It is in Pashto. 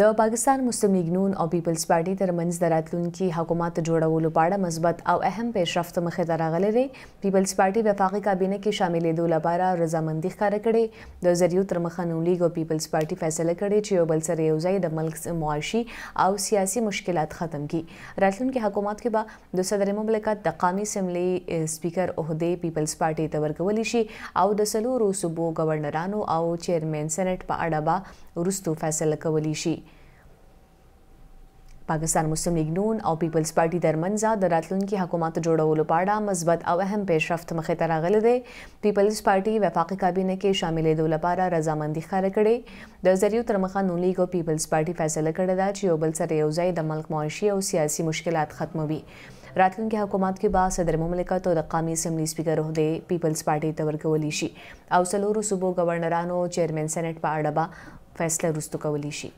د پاکستان مسلم لیگ نون او پیپلز پارټي ترمنځ د راتلونکي حکومت جوړولو په اړه مثبت او اهم پیشرفت مخې ته راغلی دی پیپلز پارټي وفاقي کابینه کې شاملېدو لپاره رضامندي ښکاره کړې د ذریعو تر مخه نون لیگ او پیپلز پارټي فیصله کړې چې یو بل سره یو ځای د ملک معاشي او سیاسي مشکلات ختم کړي راتلونکي حکومت کې به د صدر مملکت د قامي اسمبلی سپیکر عہده پیپلز پارټي ته ورکول شي او د سلورو صوبو گورنرانو او چیرمن سېنات په اړه به وروستو فیصله کولی شي پاکستان مسلم لیگ نون او پیپلز پارټي ترمنځ د راتلونکي حکومت جوړولو په اړه مثبت او اهم پیشرفت مخې ته راغلی دی پیپلز پارټي وفاقي کابینه کې شاملې دو لپاره رضامندي ښکاره کړې د زریو تر مخه نون لیگ او پیپلز پارټي فیصله کړې ده چې یو بل سره یو ځای د ملک معاشي او سیاسي مشکلات ختموي راتلونکي حکومت کې با صدر مملکت او د قومي اسمبلی سپیکر عہده پیپلز پارټي ته ورکولی شي او سلورو صوبو گورنرانو چیرمن سېنات په اړه به فیصله رسټو کولی شي